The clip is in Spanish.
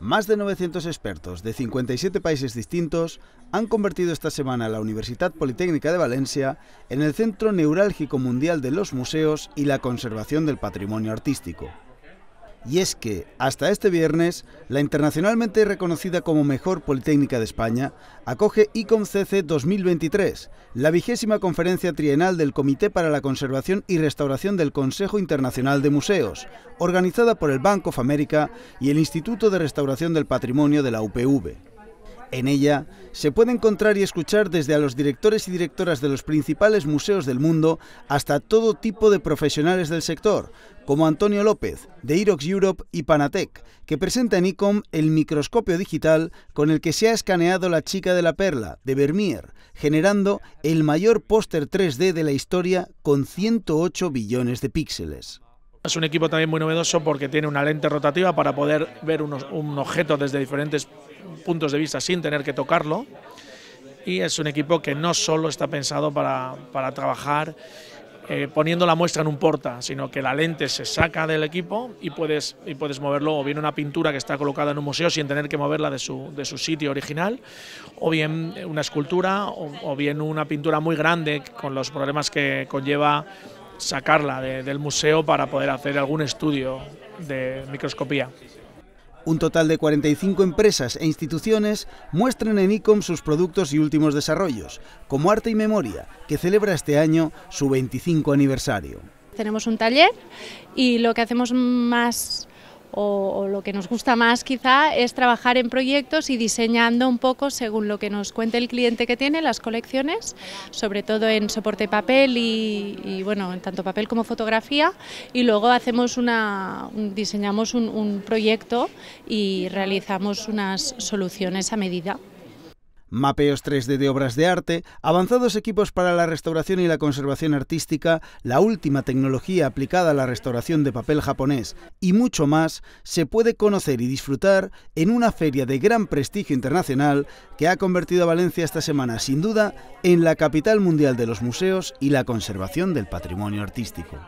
Más de 900 expertos de 57 países distintos han convertido esta semana la Universidad Politécnica de Valencia en el centro neurálgico mundial de los museos y la conservación del patrimonio artístico y es que hasta este viernes la internacionalmente reconocida como mejor Politécnica de España acoge ICOMCC 2023, la vigésima conferencia trienal del Comité para la Conservación y Restauración del Consejo Internacional de Museos, organizada por el Bank of America y el Instituto de Restauración del Patrimonio de la UPV. En ella se puede encontrar y escuchar desde a los directores y directoras de los principales museos del mundo hasta todo tipo de profesionales del sector, como Antonio López, de Irox Europe y Panatec, que presenta en ICOM el microscopio digital con el que se ha escaneado la chica de la perla, de Vermeer, generando el mayor póster 3D de la historia con 108 billones de píxeles. Es un equipo también muy novedoso porque tiene una lente rotativa para poder ver un objeto desde diferentes puntos de vista sin tener que tocarlo. Y es un equipo que no solo está pensado para, para trabajar eh, poniendo la muestra en un porta, sino que la lente se saca del equipo y puedes, y puedes moverlo, o bien una pintura que está colocada en un museo sin tener que moverla de su, de su sitio original, o bien una escultura, o, o bien una pintura muy grande con los problemas que conlleva sacarla del museo para poder hacer algún estudio de microscopía. Un total de 45 empresas e instituciones muestran en ICOM sus productos y últimos desarrollos, como Arte y Memoria, que celebra este año su 25 aniversario. Tenemos un taller y lo que hacemos más o, lo que nos gusta más quizá es trabajar en proyectos y diseñando un poco según lo que nos cuente el cliente que tiene las colecciones, sobre todo en soporte papel y, bueno, en tanto papel como fotografía y luego hacemos una, diseñamos un proyecto y realizamos unas soluciones a medida mapeos 3D de obras de arte, avanzados equipos para la restauración y la conservación artística, la última tecnología aplicada a la restauración de papel japonés y mucho más se puede conocer y disfrutar en una feria de gran prestigio internacional que ha convertido a Valencia esta semana sin duda en la capital mundial de los museos y la conservación del patrimonio artístico.